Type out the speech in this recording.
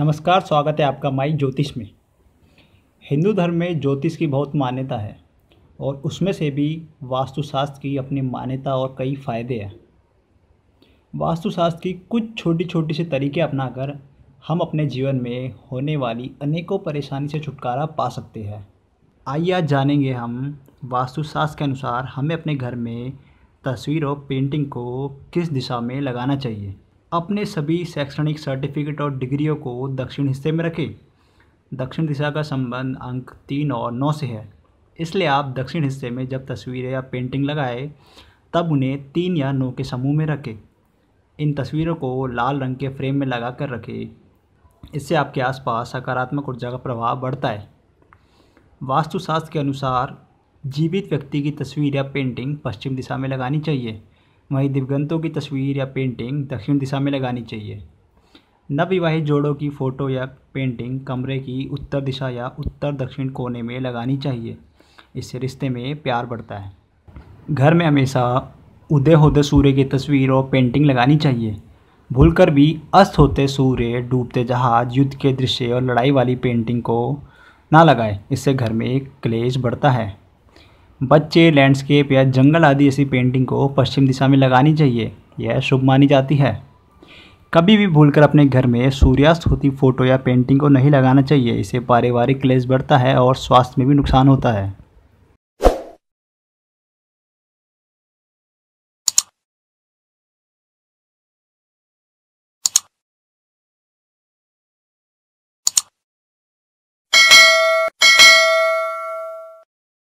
नमस्कार स्वागत है आपका माई ज्योतिष में हिंदू धर्म में ज्योतिष की बहुत मान्यता है और उसमें से भी वास्तुशास्त्र की अपनी मान्यता और कई फ़ायदे हैं वास्तुशास्त्र की कुछ छोटी छोटी से तरीके अपनाकर हम अपने जीवन में होने वाली अनेकों परेशानी से छुटकारा पा सकते हैं आइए आज जानेंगे हम वास्तुशास्त्र के अनुसार हमें अपने घर में तस्वीर और पेंटिंग को किस दिशा में लगाना चाहिए अपने सभी शैक्षणिक सर्टिफिकेट और डिग्रियों को दक्षिण हिस्से में रखें दक्षिण दिशा का संबंध अंक तीन और नौ से है इसलिए आप दक्षिण हिस्से में जब तस्वीरें या पेंटिंग लगाएं तब उन्हें तीन या नौ के समूह में रखें इन तस्वीरों को लाल रंग के फ्रेम में लगा कर रखें इससे आपके आसपास सकारात्मक ऊर्जा का प्रभाव बढ़ता है वास्तुशास्त्र के अनुसार जीवित व्यक्ति की तस्वीर या पेंटिंग पश्चिम दिशा में लगानी चाहिए वहीं दिवगंतों की तस्वीर या पेंटिंग दक्षिण दिशा में लगानी चाहिए नवविवाहित जोड़ों की फ़ोटो या पेंटिंग कमरे की उत्तर दिशा या उत्तर दक्षिण कोने में लगानी चाहिए इससे रिश्ते में प्यार बढ़ता है घर में हमेशा उदय होते सूर्य की तस्वीर और पेंटिंग लगानी चाहिए भूलकर भी अस्त होते सूर्य डूबते जहाज युद्ध के दृश्य और लड़ाई वाली पेंटिंग को ना लगाए इससे घर में क्लेश बढ़ता है बच्चे लैंडस्केप या जंगल आदि ऐसी पेंटिंग को पश्चिम दिशा में लगानी चाहिए यह शुभ मानी जाती है कभी भी भूलकर अपने घर में सूर्यास्त होती फ़ोटो या पेंटिंग को नहीं लगाना चाहिए इससे पारिवारिक क्लेश बढ़ता है और स्वास्थ्य में भी नुकसान होता है